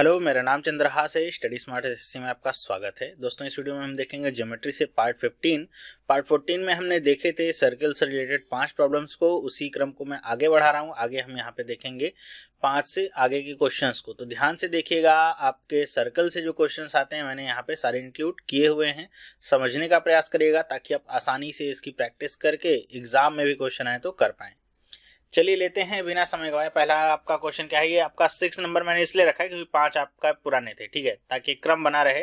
Hello मेरा नाम चंद्रहास है स्टडी स्मार्ट एस में आपका स्वागत है दोस्तों इस वीडियो में हम देखेंगे ज्योमेट्री से पार्ट 15 पार्ट 14 में हमने देखे थे सर्कल से रिलेटेड पांच प्रॉब्लम्स को उसी क्रम को मैं आगे बढ़ा रहा हूं आगे हम यहां पे देखेंगे पांच से आगे के क्वेश्चंस को तो ध्यान से देखिएगा आपके सर्कल से जो क्वेश्चन आते हैं मैंने यहाँ पे सारे इंक्लूड किए हुए हैं समझने का प्रयास करिएगा ताकि आप आसानी से इसकी प्रैक्टिस करके एग्जाम में भी क्वेश्चन आए तो कर पाएँ चलिए लेते हैं बिना समय गवाए पहला आपका क्वेश्चन क्या है ये आपका सिक्स नंबर मैंने इसलिए रखा है क्योंकि पांच आपका पुराने थे ठीक है ताकि क्रम बना रहे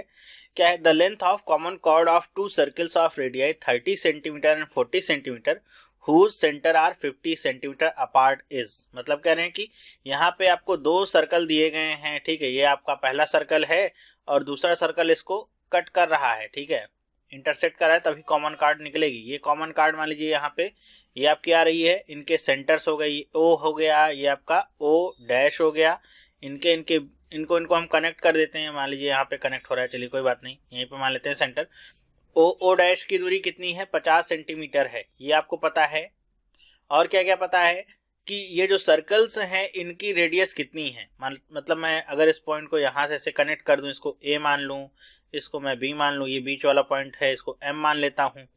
क्या है the length of common chord of two circles of radii thirty centimetre and forty centimetre whose centre are fifty centimetre apart is मतलब कह रहे हैं कि यहाँ पे आपको दो सर्कल दिए गए हैं ठीक है ये आपका पहला सर्कल है और दूसरा सर्कल इसको कट कर रहा है ठीक है इंटरसेक्ट करा है तभी कॉमन कार्ड निकलेगी ये कॉमन कार्ड मान लीजिए यहाँ पे ये आपकी आ रही है इनके सेंटर्स हो गई ओ हो गया ये आपका ओ डैश हो गया इनके इनके इनको इनको हम कनेक्ट कर देते हैं मान लीजिए यहाँ पे कनेक्ट हो रहा है चलिए कोई बात नहीं यहीं पे मान लेते हैं सेंटर ओ ओ डैश की दूरी कितनी है पचास सेंटीमीटर है ये आपको पता है और क्या क्या पता है कि ये जो सर्कल्स हैं इनकी रेडियस कितनी है मतलब मैं अगर इस पॉइंट को यहाँ से ऐसे कनेक्ट कर दूँ इसको ए मान लूँ इसको मैं बी मान लूँ ये बीच वाला पॉइंट है इसको एम मान लेता हूँ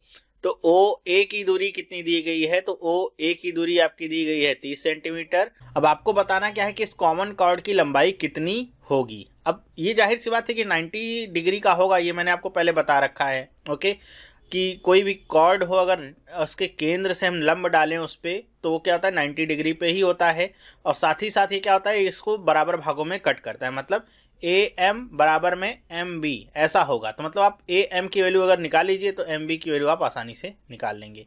तो ओ ए की दूरी कितनी दी गई है तो ओ ए की दूरी आपकी दी गई है तीस सेंटीमीटर अब आपको बताना क्या है कि इस कॉमन कॉर्ड की लंबाई कितनी होगी अब ये जाहिर सी बात है कि 90 डिग्री का होगा ये मैंने आपको पहले बता रखा है ओके कि कोई भी कॉर्ड हो अगर उसके केंद्र से हम लंब डालें उस पर तो वो क्या होता है नाइन्टी डिग्री पे ही होता है और साथ ही साथ ये क्या होता है इसको बराबर भागों में कट करता है मतलब ए एम बराबर में एम बी ऐसा होगा तो मतलब आप ए एम की वैल्यू अगर निकाल लीजिए तो एम बी की वैल्यू आप आसानी से निकाल लेंगे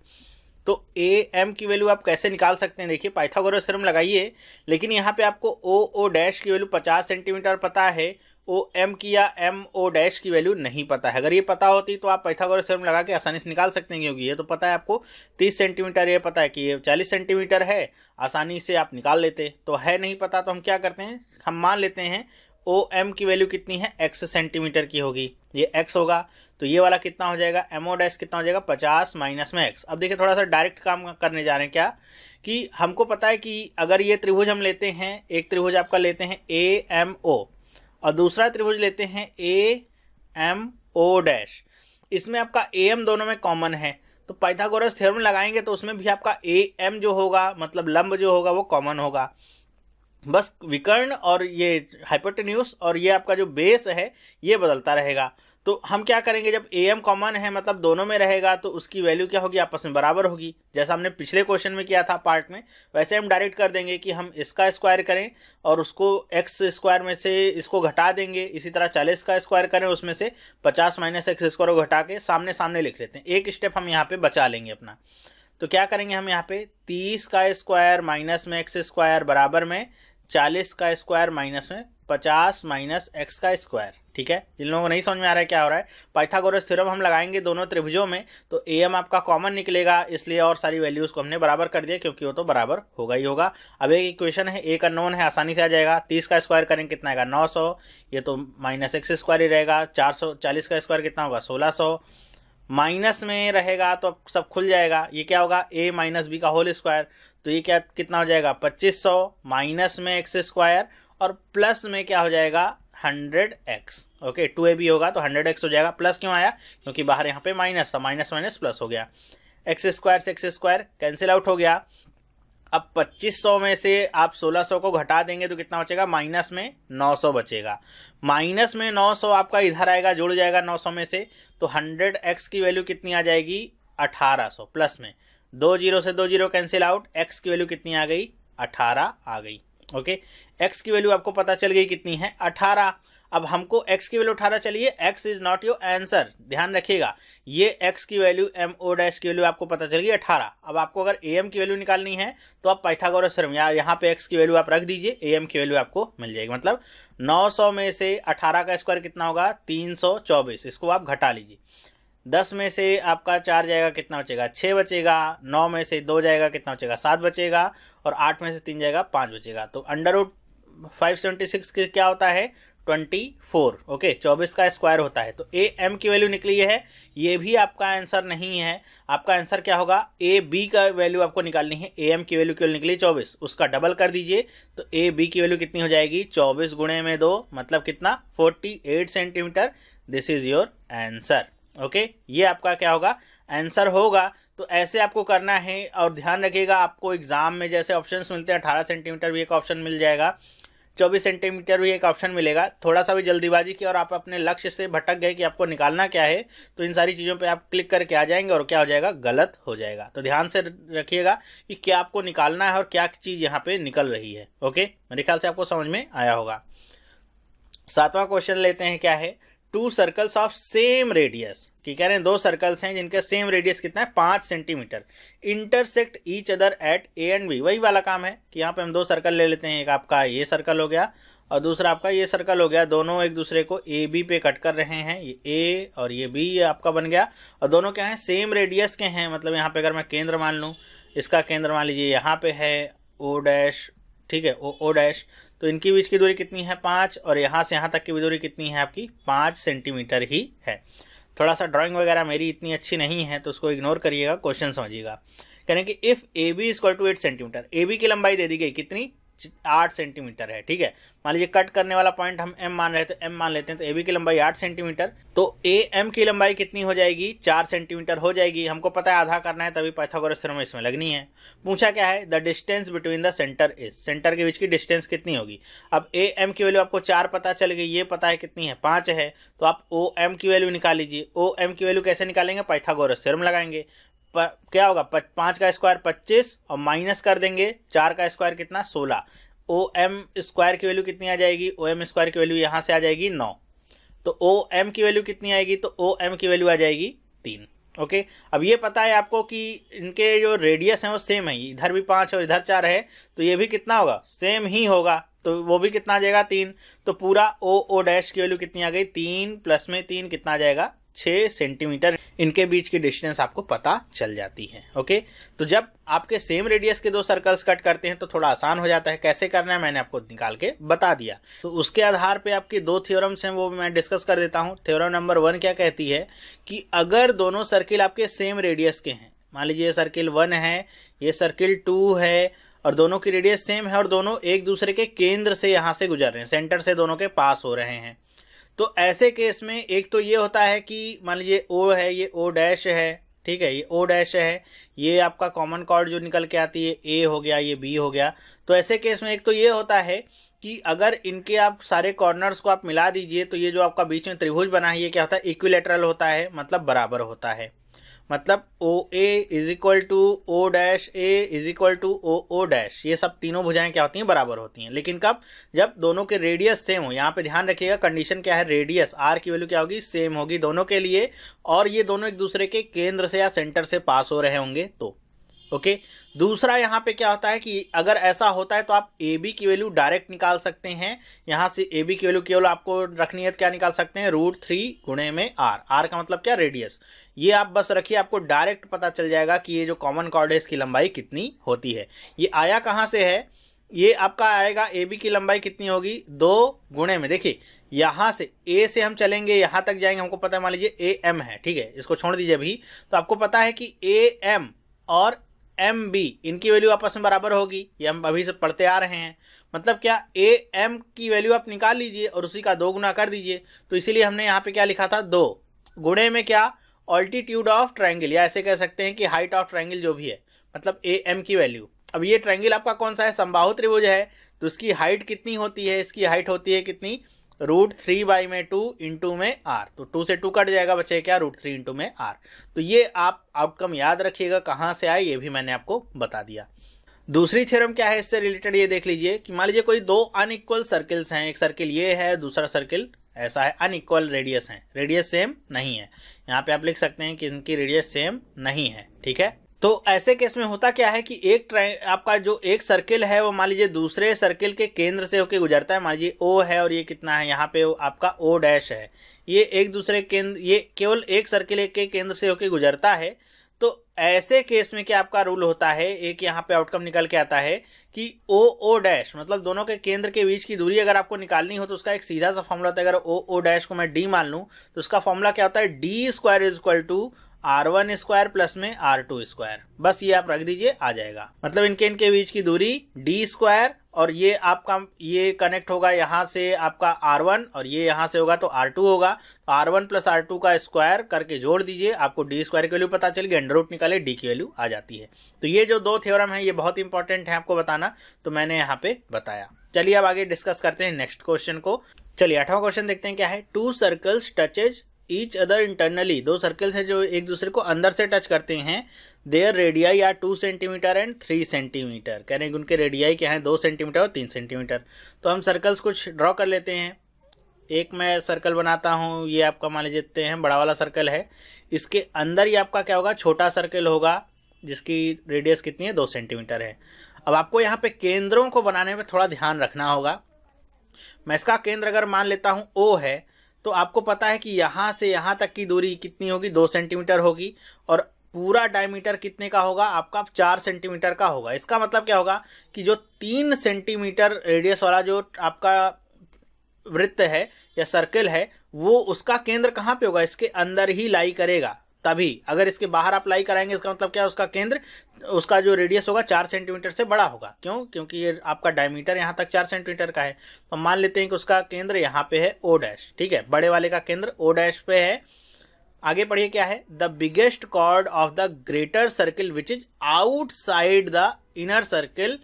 तो ए एम की वैल्यू आप कैसे निकाल सकते हैं देखिए पाइथागोरस थ्योरम लगाइए लेकिन यहाँ पे आपको ओ ओ डैश की वैल्यू पचास सेंटीमीटर पता है ओ एम की या एम ओ डैश की वैल्यू नहीं पता है अगर ये पता होती तो आप पैथागोरस थ्योरम लगा के आसानी से निकाल सकते हैं क्योंकि ये तो पता है आपको 30 सेंटीमीटर ये पता है कि ये 40 सेंटीमीटर है आसानी से आप निकाल लेते तो है नहीं पता तो हम क्या करते हैं हम मान लेते हैं ओ एम की वैल्यू कितनी है एक्स सेंटीमीटर की होगी ये एक्स होगा तो ये वाला कितना हो जाएगा एम ओ डैश कितना हो जाएगा पचास माइनस में एक्स अब देखिए थोड़ा सा डायरेक्ट काम करने जा रहे हैं क्या कि हमको पता है कि अगर ये त्रिभुज हम लेते हैं एक त्रिभुज आपका लेते हैं ए एम ओ और दूसरा त्रिभुज लेते हैं ए एम ओ डैश इसमें आपका ए एम दोनों में कॉमन है तो पाइथागोरस थ्योरम लगाएंगे तो उसमें भी आपका ए एम जो होगा मतलब लंब जो होगा वो कॉमन होगा बस विकर्ण और ये हाइपोटेन्यूस और ये आपका जो बेस है ये बदलता रहेगा तो हम क्या करेंगे जब ए एम कॉमन है मतलब दोनों में रहेगा तो उसकी वैल्यू क्या होगी आपस में बराबर होगी जैसा हमने पिछले क्वेश्चन में किया था पार्ट में वैसे हम डायरेक्ट कर देंगे कि हम इसका स्क्वायर करें और उसको एक्स स्क्वायर में से इसको घटा देंगे इसी तरह चालीस का स्क्वायर करें उसमें से पचास माइनस एक्स स्क्वायर को घटा के सामने सामने लिख लेते हैं एक स्टेप हम यहाँ पर बचा लेंगे अपना तो क्या करेंगे हम यहाँ पे तीस का स्क्वायर माइनस में एक्स स्क्वायर बराबर में चालीस का स्क्वायर माइनस में पचास माइनस एक्स का स्क्वायर ठीक है जिन लोगों को नहीं समझ में आ रहा है क्या हो रहा है पाइथागोरस थ्योरम हम लगाएंगे दोनों त्रिभुजों में तो ए एम आपका कॉमन निकलेगा इसलिए और सारी वैल्यूज़ को हमने बराबर कर दिया क्योंकि वो तो बराबर होगा ही होगा अब एक इक्वेशन है एक अननोन है आसानी से आ जाएगा तीस का स्क्वायर करें कितना आएगा नौ सौ ये तो माइनस एक्स स्क्वायर ही रहेगा चार सौ चालीस का स्क्वायर कितना होगा सोलह सौ माइनस में रहेगा तो अब सब खुल जाएगा ये क्या होगा ए माइनस बी का होल स्क्वायर तो ये क्या कितना हो जाएगा पच्चीस सौ माइनस में एक्स स्क्वायर और प्लस में क्या हो जाएगा hundred x okay two A भी होगा तो हंड्रेड एक्स हो जाएगा प्लस क्यों आया क्योंकि बाहर यहाँ पे माइनस था माइनस माइनस प्लस हो गया एक्स स्क्वायर से एक्स स्क्वायर कैंसिल आउट हो गया अब 2500 में से आप 1600 को घटा देंगे तो कितना बचेगा माइनस में 900 बचेगा माइनस में 900 आपका इधर आएगा जुड़ जाएगा 900 में से तो 100x की वैल्यू कितनी आ जाएगी 1800 प्लस में दो जीरो से दो जीरो कैंसिल आउट एक्स की वैल्यू कितनी आ गई अठारह आ गई ओके एक्स की वैल्यू आपको पता चल गई कितनी है अठारह अब हमको एक्स की वैल्यू अठारह चलिए x is not your answer ध्यान रखिएगा ये एक्स की वैल्यू एम ओ डैश की वैल्यू आपको पता चल गई अठारह अब आपको अगर ए एम की वैल्यू निकालनी है तो आप पाइथागोरस थ्योरम या यहाँ पे एक्स की वैल्यू आप रख दीजिए ए एम की वैल्यू आपको मिल जाएगी मतलब 900 में से 18 का स्क्वायर कितना होगा 324 इसको आप घटा लीजिए दस में से आपका चार जाएगा कितना बचेगा छः बचेगा नौ में से दो जाएगा कितना बचेगा सात बचेगा और आठ में से तीन जाएगा पाँच बचेगा तो under root five seventy six के क्या होता है ट्वेंटी फोर ओके चौबीस का स्क्वायर होता है तो ए एम की वैल्यू निकली है ये भी आपका आंसर नहीं है आपका आंसर क्या होगा ए बी का वैल्यू आपको निकालनी है ए एम की वैल्यू केवल निकली चौबीस उसका डबल कर दीजिए तो ए बी की वैल्यू कितनी हो जाएगी चौबीस गुणे में दो मतलब कितना forty eight centimetre this is your answer okay ये आपका क्या होगा आंसर होगा तो ऐसे आपको करना है और ध्यान रखिएगा आपको एग्जाम में जैसे ऑप्शंस मिलते हैं अठारह सेंटीमीटर भी एक ऑप्शन मिल जाएगा चौबीस सेंटीमीटर भी एक ऑप्शन मिलेगा थोड़ा सा भी जल्दीबाजी की और आप अपने लक्ष्य से भटक गए कि आपको निकालना क्या है तो इन सारी चीज़ों पे आप क्लिक करके आ जाएंगे और क्या हो जाएगा गलत हो जाएगा तो ध्यान से रखिएगा कि क्या आपको निकालना है और क्या चीज़ यहाँ पे निकल रही है ओके मेरे ख्याल से आपको समझ में आया होगा सातवां क्वेश्चन लेते हैं क्या है two circles of same radius कि कह रहे हैं दो सर्कल्स हैं जिनका सेम रेडियस कितना है पाँच centimetre intersect each other at A and B वही वाला काम है कि यहाँ पे हम दो सर्कल ले लेते हैं एक आपका ये सर्कल हो गया और दूसरा आपका ये सर्कल हो गया दोनों एक दूसरे को ए बी पे कट कर रहे हैं ये ए और ये बी ये आपका बन गया और दोनों क्या हैं सेम रेडियस के हैं मतलब यहाँ पे अगर मैं केंद्र मान लूँ इसका केंद्र मान लीजिए यहाँ पे है ओ डैश ठीक है ओ ओ डैश तो इनके बीच की दूरी कितनी है पाँच और यहाँ से यहाँ तक की दूरी कितनी है आपकी पाँच सेंटीमीटर ही है थोड़ा सा ड्राइंग वगैरह मेरी इतनी अच्छी नहीं है तो उसको इग्नोर करिएगा क्वेश्चन समझिएगा कह रहे हैं कि if A B is two eight centimetre A B की लंबाई दे दी गई कितनी आठ सेंटीमीटर है ठीक है मान लीजिए कट करने वाला पॉइंट हम एम मान रहे थे एम तो मान लेते हैं तो ए बी की लंबाई आठ सेंटीमीटर तो ए एम की लंबाई कितनी हो जाएगी चार सेंटीमीटर हो जाएगी हमको पता है आधा करना है तभी पाइथागोरस थ्योरम इसमें लगनी है पूछा क्या है the distance between the centre is centre के बीच की डिस्टेंस कितनी होगी अब ए एम की वैल्यू आपको चार पता चल गई ये पता है कितनी है पाँच है तो आप ओ एम की वैल्यू निकाल लीजिए ओ एम की वैल्यू कैसे निकालेंगे पैथागोरस थ्योरम लगाएंगे क्या होगा पाँच का स्क्वायर पच्चीस और माइनस कर देंगे चार का स्क्वायर कितना सोलह ओ एम स्क्वायर की वैल्यू कितनी आ जाएगी ओ एम स्क्वायर की वैल्यू यहाँ से आ जाएगी नौ तो ओ एम की वैल्यू कितनी आएगी तो ओ एम की वैल्यू आ जाएगी तीन ओके okay? अब ये पता है आपको कि इनके जो रेडियस हैं वो सेम है इधर भी पाँच और इधर चार है तो ये भी कितना होगा सेम ही होगा तो वो भी कितना आ जाएगा तीन तो पूरा ओ ओ डैश की वैल्यू कितनी आ गई तीन प्लस में तीन कितना आ जाएगा छः सेंटीमीटर इनके बीच की डिस्टेंस आपको पता चल जाती है ओके तो जब आपके सेम रेडियस के दो सर्कल्स कट करते हैं तो थोड़ा आसान हो जाता है कैसे करना है मैंने आपको निकाल के बता दिया तो उसके आधार पे आपकी दो थियोरम्स हैं वो मैं डिस्कस कर देता हूँ थ्योरम नंबर वन क्या कहती है कि अगर दोनों सर्किल आपके सेम रेडियस के हैं मान लीजिए ये सर्किल वन है ये सर्किल टू है और दोनों की रेडियस सेम है और दोनों एक दूसरे के केंद्र से यहाँ से गुजर रहे हैं सेंटर से दोनों के पास हो रहे हैं तो ऐसे केस में एक तो ये होता है कि मान लीजिए ओ है ये ओ डैश है ठीक है ये ओ डैश है ये आपका कॉमन कॉर्ड जो निकल के आती है ए हो गया ये बी हो गया तो ऐसे केस में एक तो ये होता है कि अगर इनके आप सारे कॉर्नर्स को आप मिला दीजिए तो ये जो आपका बीच में त्रिभुज बना है ये क्या होता है इक्विलेटरल होता है मतलब बराबर होता है मतलब O A is equal to O dash A is equal to O O dash ये सब तीनों भुजाएं क्या होती हैं बराबर होती हैं लेकिन कब जब दोनों के रेडियस सेम हो यहाँ पे ध्यान रखिएगा कंडीशन क्या है रेडियस आर की वैल्यू क्या होगी सेम होगी दोनों के लिए और ये दोनों एक दूसरे के केंद्र से या सेंटर से पास हो रहे होंगे तो ओके दूसरा यहाँ पे क्या होता है कि अगर ऐसा होता है तो आप ए बी की वैल्यू डायरेक्ट निकाल सकते हैं यहाँ से ए बी की वैल्यू केवल आपको रखनी है तो क्या निकाल सकते हैं रूट थ्री गुणे में आर आर का मतलब क्या रेडियस ये आप बस रखिए आपको डायरेक्ट पता चल जाएगा कि ये जो कॉमन कॉर्ड है इसकी लंबाई कितनी होती है ये आया कहाँ से है ये आपका आएगा ए बी की लंबाई कितनी होगी दो गुणे में देखिए यहाँ से ए से हम चलेंगे यहाँ तक जाएंगे हमको पता है मान लीजिए ए एम है ठीक है इसको छोड़ दीजिए अभी तो आपको पता है कि ए एम और एम बी इनकी वैल्यू आपस में बराबर होगी ये हम अभी से पढ़ते आ रहे हैं मतलब क्या ए एम की वैल्यू आप निकाल लीजिए और उसी का दो गुना कर दीजिए तो इसीलिए हमने यहाँ पे क्या लिखा था दो गुणे में क्या ऑल्टीट्यूड ऑफ ट्राइंगल या ऐसे कह सकते हैं कि हाइट ऑफ ट्राइंगल जो भी है मतलब ए एम की वैल्यू अब ये ट्राइंगल आपका कौन सा है संबाहु त्रिभुज है तो इसकी हाइट कितनी होती है इसकी हाइट होती है कितनी रूट थ्री बाई में टू इंटू में आर तो टू से टू कट जाएगा बचे क्या रूट थ्री इंटू में आर तो ये आप आउटकम याद रखिएगा कहाँ से आए ये भी मैंने आपको बता दिया दूसरी थ्योरम क्या है इससे रिलेटेड ये देख लीजिए कि मान लीजिए कोई दो अनइक्वल सर्किल्स हैं एक सर्किल ये है दूसरा सर्किल ऐसा है अनइक्वल रेडियस है रेडियस सेम नहीं है यहाँ पे आप लिख सकते हैं कि इनकी रेडियस सेम नहीं है ठीक है तो ऐसे केस में होता क्या है कि एक ट्राइ आपका जो एक सर्किल है वो मान लीजिए दूसरे सर्किल के केंद्र से होके गुजरता है मान लीजिए ओ है और ये कितना है यहाँ पे आपका ओ डैश है ये एक दूसरे केंद्र ये केवल एक सर्किल के केंद्र से होके गुजरता है तो ऐसे केस में क्या आपका रूल होता है एक यहाँ पे आउटकम निकल के आता है कि ओ ओ डैश मतलब दोनों के केंद्र के बीच की दूरी अगर आपको निकालनी हो तो उसका एक सीधा सा फॉर्मूला होता है अगर ओ ओ डैश को मैं डी मान लूँ तो उसका फॉर्मूला क्या होता है D square is equal to R one square plus में आर टू स्क्वायर बस ये आप रख दीजिए आ जाएगा मतलब इनके इनके बीच की दूरी डी स्क्वायर और ये आपका ये कनेक्ट होगा यहाँ से आपका आर वन और ये यहाँ से होगा तो आर टू होगा R one plus R two का स्क्वायर करके जोड़ दीजिए आपको डी स्क्वायर की वैल्यू पता चल गया अंडर रूट निकाले डी की वैल्यू आ जाती है तो ये जो दो थ्योरम है ये बहुत इंपॉर्टेंट है आपको बताना तो मैंने यहाँ पे बताया चलिए अब आगे डिस्कस करते हैं नेक्स्ट क्वेश्चन को चलिए आठवां क्वेश्चन देखते हैं क्या है two circles touches each other internally दो सर्कल्स हैं जो एक दूसरे को अंदर से टच करते हैं their radii are two centimetre and three centimetre कह रहे हैं उनके रेडियाई क्या हैं दो सेंटीमीटर और तीन सेंटीमीटर तो हम सर्कल्स कुछ ड्रॉ कर लेते हैं एक मैं सर्कल बनाता हूँ ये आपका मान लीजिए हैं बड़ा वाला सर्कल है इसके अंदर ही आपका क्या होगा छोटा सर्कल होगा जिसकी रेडियस कितनी है दो सेंटीमीटर है अब आपको यहाँ पे केंद्रों को बनाने में थोड़ा ध्यान रखना होगा मैं इसका केंद्र अगर मान लेता हूँ ओ है तो आपको पता है कि यहाँ से यहाँ तक की दूरी कितनी होगी दो सेंटीमीटर होगी और पूरा डायमीटर कितने का होगा आपका चार सेंटीमीटर का होगा इसका मतलब क्या होगा कि जो तीन सेंटीमीटर रेडियस वाला जो आपका वृत्त है या सर्कल है वो उसका केंद्र कहाँ पे होगा इसके अंदर ही लाई करेगा तभी अगर इसके बाहर अप्लाई कराएंगे इसका मतलब क्या है उसका केंद्र उसका जो रेडियस होगा चार सेंटीमीटर से बड़ा होगा क्यों क्योंकि ये आपका डायमीटर यहाँ तक चार सेंटीमीटर का है तो मान लेते हैं कि उसका केंद्र यहाँ पे है ओ डैश ठीक है बड़े वाले का केंद्र ओ डैश पे है आगे पढ़िए क्या है the biggest chord of the greater circle which is side the inner circle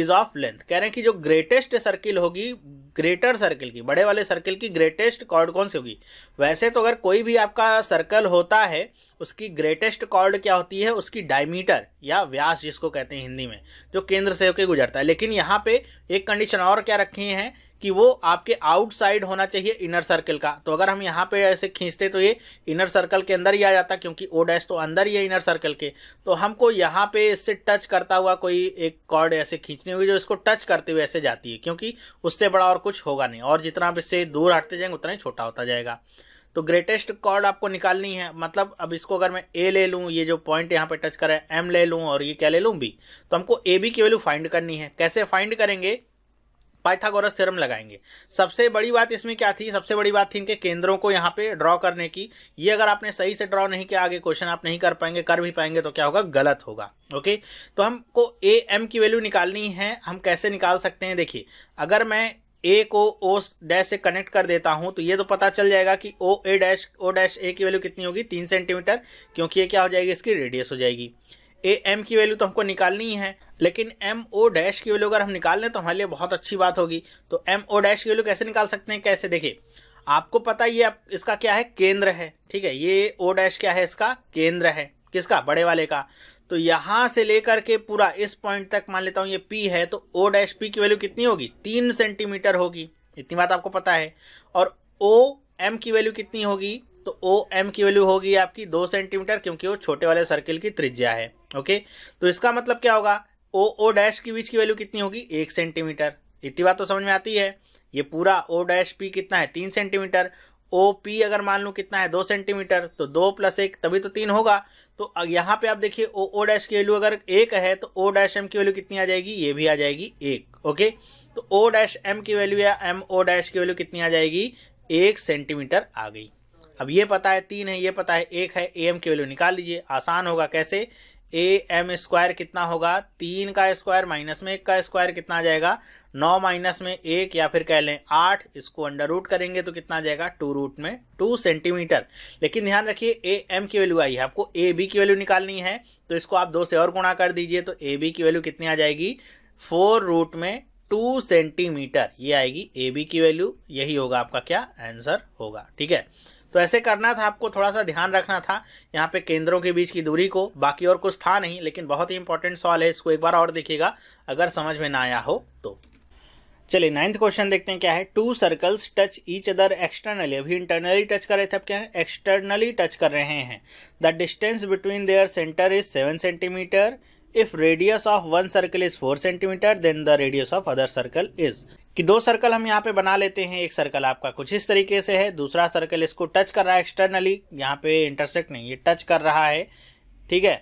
is of length कह रहे हैं कि जो ग्रेटेस्ट सर्किल होगी ग्रेटर सर्किल की बड़े वाले सर्किल की ग्रेटेस्ट कॉर्ड कौन सी होगी वैसे तो अगर कोई भी आपका सर्कल होता है उसकी ग्रेटेस्ट कॉर्ड क्या होती है उसकी डायमीटर या व्यास जिसको कहते हैं हिंदी में जो केंद्र से होकर गुजरता है लेकिन यहाँ पे एक कंडीशन और क्या रखी है कि वो आपके आउटसाइड होना चाहिए इनर सर्कल का तो अगर हम यहाँ पे ऐसे खींचते तो ये इनर सर्कल के अंदर ही आ जाता क्योंकि ओ डैश तो अंदर ही है इनर सर्कल के तो हमको यहाँ पे इससे टच करता हुआ कोई एक कॉर्ड ऐसे खींचनी होगी जो इसको टच करते हुए ऐसे जाती है क्योंकि उससे बड़ा और कुछ होगा नहीं और जितना आप इससे दूर हटते जाएंगे उतना ही छोटा होता जाएगा तो ग्रेटेस्ट कॉर्ड आपको निकालनी है मतलब अब इसको अगर मैं ए ले लूँ ये जो पॉइंट यहाँ पे टच करा है एम ले लूँ और ये क्या ले लूँ बी तो हमको ए बी की वैल्यू फाइंड करनी है कैसे फाइंड करेंगे पाइथागोरस थ्योरम लगाएंगे सबसे बड़ी बात इसमें क्या थी सबसे बड़ी बात थी इनके केंद्रों को यहाँ पे ड्रॉ करने की ये अगर आपने सही से ड्रॉ नहीं किया आगे क्वेश्चन आप नहीं कर पाएंगे कर भी पाएंगे तो क्या होगा गलत होगा ओके तो हमको ए एम की वैल्यू निकालनी है हम कैसे निकाल सकते हैं देखिए अगर मैं ए को ओ डैश से कनेक्ट कर देता हूं तो ये तो पता चल जाएगा कि ओ ए डैश ओ डैश ए की वैल्यू कितनी होगी तीन सेंटीमीटर क्योंकि ये क्या हो जाएगी इसकी रेडियस हो जाएगी ए एम की वैल्यू तो हमको निकालनी ही है लेकिन एम ओ डैश की वैल्यू अगर हम निकाल लें तो हमारे लिए बहुत अच्छी बात होगी तो एम ओ डैश की वैल्यू कैसे निकाल सकते हैं कैसे देखिए आपको पता ये इसका क्या है केंद्र है ठीक है ये ओ डैश क्या है इसका केंद्र है किसका बड़े वाले का तो यहाँ से लेकर के पूरा इस पॉइंट तक मान लेता हूँ ये पी है तो ओ डैश पी की वैल्यू कितनी होगी तीन सेंटीमीटर होगी इतनी बात आपको पता है और ओ एम की वैल्यू कितनी होगी तो ओ एम की वैल्यू होगी आपकी दो सेंटीमीटर क्योंकि वो छोटे वाले सर्किल की त्रिज्या है ओके तो इसका मतलब क्या होगा ओ ओ डैश के बीच की वैल्यू कितनी होगी एक सेंटीमीटर इतनी बात तो समझ में आती है ये पूरा ओ डैश पी कितना है तीन सेंटीमीटर ओ पी अगर मान लूँ कितना है दो सेंटीमीटर तो दो प्लस एक तभी तो तीन होगा तो यहाँ पे आप देखिए ओ ओ डैश की वैल्यू अगर एक है तो ओ डैश एम की वैल्यू कितनी आ जाएगी ये भी आ जाएगी एक ओके तो ओ डैश एम की वैल्यू या एम ओ डैश की वैल्यू कितनी आ जाएगी एक सेंटीमीटर आ गई अब ये पता है तीन है ये पता है एक है ए एम की वैल्यू निकाल लीजिए आसान होगा कैसे ए एम स्क्वायर कितना होगा तीन का स्क्वायर माइनस में एक का स्क्वायर कितना आ जाएगा नौ माइनस में एक या फिर कह लें आठ इसको अंडर रूट करेंगे तो कितना आ जाएगा टू रूट में टू सेंटीमीटर लेकिन ध्यान रखिए ए एम की वैल्यू आई है आपको ए बी की वैल्यू निकालनी है तो इसको आप दो से और गुणा कर दीजिए तो ए बी की वैल्यू कितनी आ जाएगी फोर रूट में टू सेंटीमीटर ये आएगी ए बी की वैल्यू यही होगा आपका क्या आंसर होगा ठीक है तो ऐसे करना था आपको थोड़ा सा ध्यान रखना था यहाँ पे केंद्रों के बीच की दूरी को बाकी और कुछ था नहीं लेकिन बहुत ही इंपॉर्टेंट सवाल है इसको एक बार और देखिएगा अगर समझ में ना आया हो तो चलिए नाइन्थ क्वेश्चन देखते हैं क्या है two circles touch each other externally अभी इंटरनली टच कर रहे थे अब क्या है एक्सटर्नली टच कर रहे हैं the distance between their centre is seven centimetre if radius of one circle is four centimetre then the radius of other circle is कि दो सर्कल हम यहाँ पे बना लेते हैं एक सर्कल आपका कुछ इस तरीके से है दूसरा सर्कल इसको टच कर रहा है एक्सटर्नली यहाँ पे इंटरसेक्ट नहीं ये टच कर रहा है ठीक है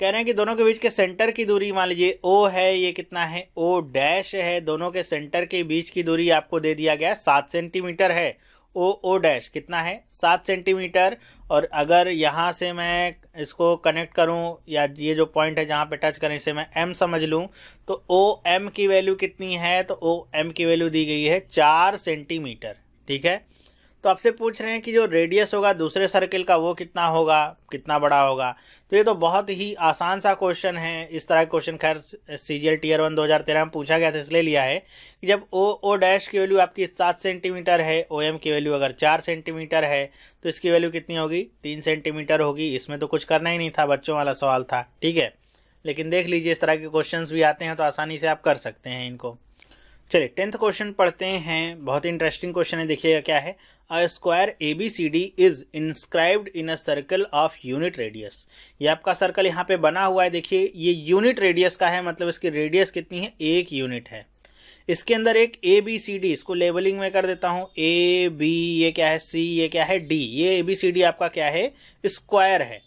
कह रहे हैं कि दोनों के बीच के सेंटर की दूरी मान लीजिए ओ है ये कितना है ओ डैश है दोनों के सेंटर के बीच की दूरी आपको दे दिया गया है सात सेंटीमीटर है ओ ओ डैश कितना है सात सेंटीमीटर और अगर यहाँ से मैं इसको कनेक्ट करूँ या ये जो पॉइंट है जहाँ पे टच करें इसे मैं एम समझ लूँ तो ओ एम की वैल्यू कितनी है तो ओ एम की वैल्यू दी गई है चार सेंटीमीटर ठीक है तो आपसे पूछ रहे हैं कि जो रेडियस होगा दूसरे सर्किल का वो कितना होगा कितना बड़ा होगा तो ये तो बहुत ही आसान सा क्वेश्चन है इस तरह के क्वेश्चन खैर C G L tier one दो हज़ार तेरह में पूछा गया था इसलिए लिया है कि जब ओ ओ डैश की वैल्यू आपकी सात सेंटीमीटर है ओ एम की वैल्यू अगर चार सेंटीमीटर है तो इसकी वैल्यू कितनी होगी तीन सेंटीमीटर होगी इसमें तो कुछ करना ही नहीं था बच्चों वाला सवाल था ठीक है लेकिन देख लीजिए इस तरह के क्वेश्चंस भी आते हैं तो आसानी से आप कर सकते हैं इनको चलिए टेंथ क्वेश्चन पढ़ते हैं बहुत इंटरेस्टिंग क्वेश्चन है देखिएगा क्या है a square A B C D is inscribed in a circle of unit radius ये आपका सर्कल यहाँ पे बना हुआ है देखिए ये यूनिट रेडियस का है मतलब इसकी रेडियस कितनी है एक यूनिट है इसके अंदर एक ए बी सी डी इसको लेबलिंग में कर देता हूँ ए बी ये क्या है सी ये क्या है डी ये ए बी सी डी आपका क्या है स्क्वायर है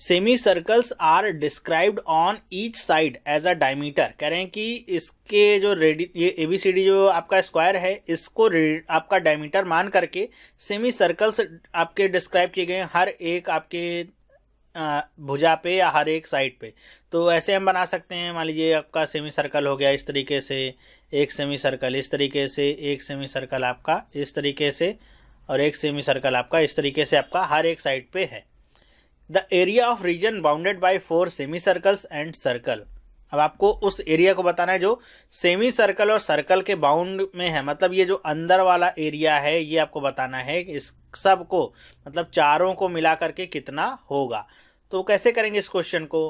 semi circles are described on each side as a diameter कह रहे हैं कि इसके जो रेडी ये ए बी सी डी जो आपका स्क्वायर है इसको आपका डायमीटर मान करके सेमी सर्कल्स आपके डिस्क्राइब किए गए हैं हर एक आपके भुजा पे या हर एक साइड पे तो ऐसे हम बना सकते हैं मान लीजिए आपका सेमी सर्कल हो गया इस तरीके से एक सेमी सर्कल इस तरीके से एक सेमी सर्कल आपका इस तरीके से और एक सेमी सर्कल आपका इस तरीके से आपका हर एक साइड पे है the area of region bounded by four semi circles and circle अब आपको उस एरिया को बताना है जो सेमी सर्कल और सर्कल के बाउंड में है मतलब ये जो अंदर वाला एरिया है ये आपको बताना है इस सब को मतलब चारों को मिला करके कितना होगा तो कैसे करेंगे इस क्वेश्चन को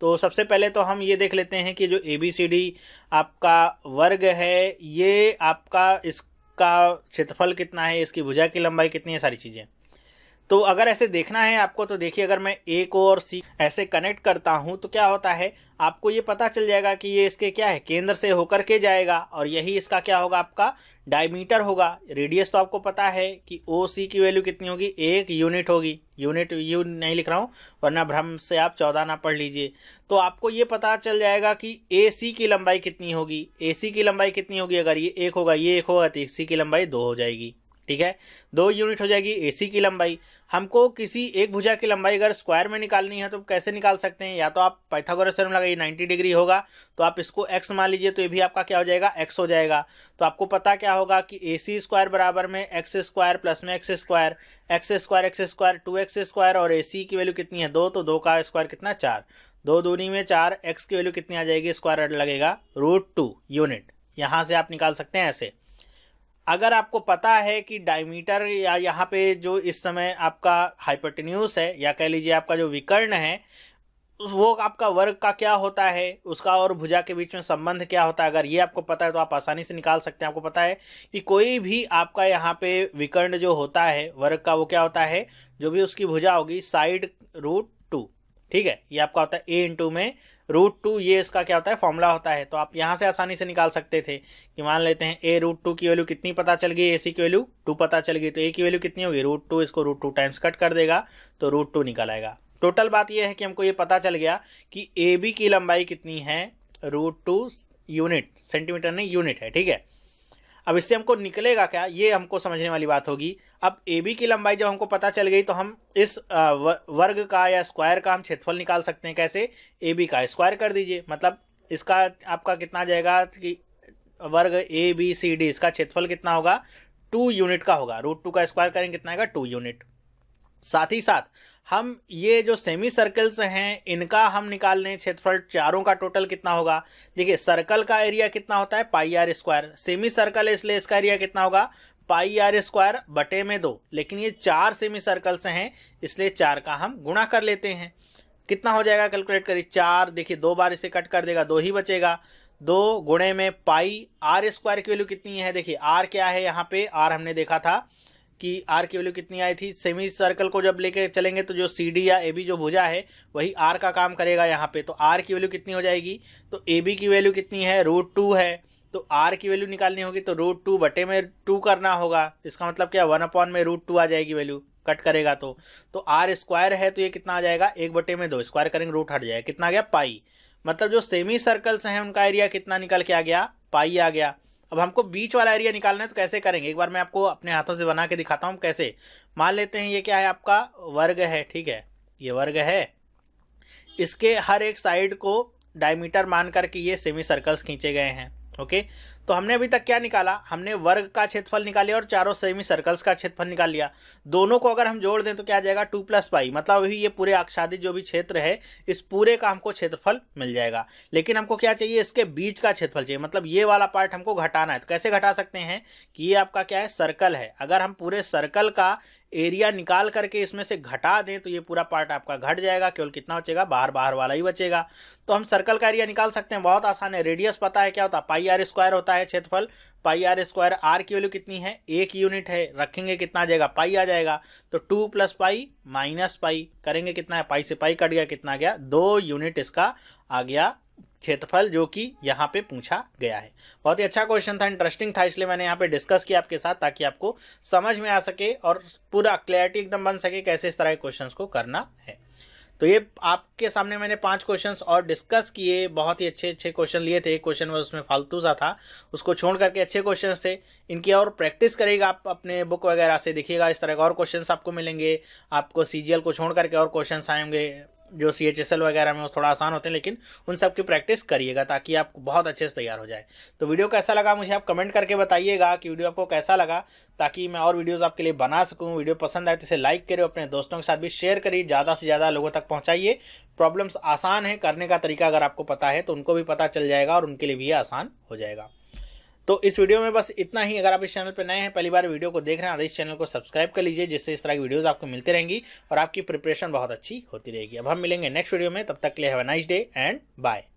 तो सबसे पहले तो हम ये देख लेते हैं कि जो ए बी सी डी आपका वर्ग है ये आपका इसका क्षेत्रफल कितना है इसकी भुजा की लंबाई कितनी है सारी चीज़ें तो अगर ऐसे देखना है आपको तो देखिए अगर मैं ए को और सी ऐसे कनेक्ट करता हूँ तो क्या होता है आपको ये पता चल जाएगा कि ये इसके क्या है केंद्र से होकर के जाएगा और यही इसका क्या होगा आपका डायमीटर होगा रेडियस तो आपको पता है कि ओ सी की वैल्यू कितनी होगी एक यूनिट होगी यूनिट यू नहीं लिख रहा हूँ वरना भ्रम से आप चौदह ना पढ़ लीजिए तो आपको ये पता चल जाएगा कि ए सी की लंबाई कितनी होगी ए सी की लंबाई कितनी होगी अगर ये एक होगा ये एक होगा तो ए सी की लंबाई दो हो जाएगी ठीक है दो यूनिट हो जाएगी एसी की लंबाई हमको किसी एक भुजा की लंबाई अगर स्क्वायर में निकालनी है तो कैसे निकाल सकते हैं या तो आप पाइथागोरस थ्योरम लगाइए 90 डिग्री होगा तो आप इसको एक्स मान लीजिए तो ये भी आपका क्या हो जाएगा एक्स हो जाएगा तो आपको पता क्या होगा कि ए सी स्क्वायर बराबर में एक्स स्क्वायर प्लस में x square X square X square two X square और ए सी की वैल्यू कितनी है दो तो दो का स्क्वायर कितना चार दो दूनी में चार एक्स की वैल्यू कितनी आ जाएगी स्क्वायर लगेगा रूट टू यूनिट यहाँ से आप निकाल सकते हैं ऐसे अगर आपको पता है कि डायमीटर या यहाँ पे जो इस समय आपका हाइपरटेन्यूस है या कह लीजिए आपका जो विकर्ण है वो आपका वर्ग का क्या होता है उसका और भुजा के बीच में संबंध क्या होता है अगर ये आपको पता है तो आप आसानी से निकाल सकते हैं आपको पता है कि कोई भी आपका यहाँ पे विकर्ण जो होता है वर्ग का वो क्या होता है जो भी उसकी भुजा होगी साइड रूट ठीक है ये आपका होता है ए इंटू में रूट टू ये इसका क्या होता है फॉर्मूला होता है तो आप यहाँ से आसानी से निकाल सकते थे कि मान लेते हैं ए रूट टू की वैल्यू कितनी पता चल गई ए सी की वैल्यू टू पता चल गई तो ए की वैल्यू कितनी होगी रूट टू इसको रूट टू टाइम्स कट कर देगा तो रूट टू निकल आएगा टोटल बात यह है कि हमको ये पता चल गया कि ए बी की लंबाई कितनी है रूट टू यूनिट सेंटीमीटर नहीं यूनिट है ठीक है अब इससे हमको निकलेगा क्या ये हमको समझने वाली बात होगी अब ए बी की लंबाई जब हमको पता चल गई तो हम इस वर्ग का या स्क्वायर का हम क्षेत्रफल निकाल सकते हैं कैसे ए बी का स्क्वायर कर दीजिए मतलब इसका आपका कितना जाएगा कि वर्ग ए बी सी डी इसका क्षेत्रफल कितना होगा टू यूनिट का होगा रूट टू का स्क्वायर करेंगे कितना आएगा टू यूनिट साथ ही साथ हम ये जो सेमी सर्कल्स हैं इनका हम निकाल लें क्षेत्रफल चारों का टोटल कितना होगा देखिए सर्कल का एरिया कितना होता है pi R square semi circle है इसलिए इसका एरिया कितना होगा पाई आर स्क्वायर बटे में दो लेकिन ये चार सेमी सर्कल्स हैं इसलिए चार का हम गुणा कर लेते हैं कितना हो जाएगा कैलकुलेट करिए चार देखिए दो बार इसे कट कर देगा दो ही बचेगा दो गुणे में पाई आर स्क्वायर की वैल्यू कितनी है देखिए आर क्या है यहाँ पे आर हमने देखा था कि आर की वैल्यू कितनी आई थी सेमी सर्कल को जब लेके चलेंगे तो जो सी डी या ए बी जो भुजा है वही आर का काम करेगा यहाँ पे तो आर की वैल्यू कितनी हो जाएगी तो ए बी की वैल्यू कितनी है रूट टू है तो आर की वैल्यू निकालनी होगी तो रूट टू बटे में टू करना होगा इसका मतलब क्या वन अपॉन में रूट टू आ जाएगी वैल्यू कट करेगा तो तो आर स्क्वायर है तो ये कितना आ जाएगा एक बटे में दो स्क्वायर करेंगे रूट हट जाएगा कितना गया पाई मतलब जो सेमी सर्कल्स हैं उनका एरिया कितना निकल के आ गया पाई आ गया अब हमको बीच वाला एरिया निकालना है तो कैसे करेंगे एक बार मैं आपको अपने हाथों से बना के दिखाता हूँ कैसे मान लेते हैं ये क्या है आपका वर्ग है ठीक है ये वर्ग है इसके हर एक साइड को डायमीटर मान करके ये सेमी सर्कल्स खींचे गए हैं ओके तो हमने अभी तक क्या निकाला हमने वर्ग का क्षेत्रफल निकाल लिया और चारों सेमी सर्कल्स का क्षेत्रफल निकाल लिया दोनों को अगर हम जोड़ दें तो क्या आ जाएगा टू प्लस पाई मतलब अभी ये पूरे आक्षादित जो भी क्षेत्र है इस पूरे का हमको क्षेत्रफल मिल जाएगा लेकिन हमको क्या चाहिए इसके बीच का क्षेत्रफल चाहिए मतलब ये वाला पार्ट हमको घटाना है तो कैसे घटा सकते हैं कि ये आपका क्या है सर्कल है अगर हम पूरे सर्कल का एरिया निकाल करके इसमें से घटा दें तो ये पूरा पार्ट आपका घट जाएगा केवल कितना बचेगा बाहर बाहर वाला ही बचेगा तो हम सर्कल का एरिया निकाल सकते हैं बहुत आसान है रेडियस पता है क्या होता है पाई आर स्क्वायर होता है क्षेत्रफल पाई आर स्क्वायर आर की वैल्यू कितनी है एक यूनिट है रखेंगे कितना आ जाएगा पाई आ जाएगा तो two plus pi minus pi करेंगे कितना है पाई से पाई कट गया कितना गया दो यूनिट इसका आ गया क्षेत्रफल जो कि यहाँ पे पूछा गया है बहुत ही अच्छा क्वेश्चन था इंटरेस्टिंग था इसलिए मैंने यहाँ पे डिस्कस किया आपके साथ ताकि आपको समझ में आ सके और पूरा क्लैरिटी एकदम बन सके कैसे इस तरह के क्वेश्चन को करना है तो ये आपके सामने मैंने पांच क्वेश्चंस और डिस्कस किए बहुत ही अच्छे अच्छे क्वेश्चन लिए थे एक क्वेश्चन में उसमें फालतू सा था उसको छोड़ करके अच्छे क्वेश्चंस थे इनकी और प्रैक्टिस करेगा आप अपने बुक वगैरह से देखिएगा इस तरह के और क्वेश्चंस आपको मिलेंगे आपको सीजीएल को छोड़ करके और क्वेश्चन आएंगे जो सी एच एस एल वगैरह में थोड़ा आसान होते हैं लेकिन उन सब की प्रैक्टिस करिएगा ताकि आप बहुत अच्छे से तैयार हो जाए तो वीडियो कैसा लगा मुझे आप कमेंट करके बताइएगा कि वीडियो आपको कैसा लगा ताकि मैं और वीडियोस आपके लिए बना सकूं वीडियो पसंद आए तो इसे लाइक करें अपने दोस्तों के साथ भी शेयर करिए ज़्यादा से ज़्यादा लोगों तक पहुँचाइए प्रॉब्लम्स आसान है करने का तरीका अगर आपको पता है तो उनको भी पता चल जाएगा और उनके लिए भी आसान हो जाएगा तो इस वीडियो में बस इतना ही अगर आप इस चैनल पर नए हैं पहली बार वीडियो को देख रहे हैं तो इस चैनल को सब्सक्राइब कर लीजिए जिससे इस तरह की वीडियोज़ आपको मिलती रहेंगी और आपकी प्रिपरेशन बहुत अच्छी होती रहेगी अब हम मिलेंगे नेक्स्ट वीडियो में तब तक के लिए have nice day and bye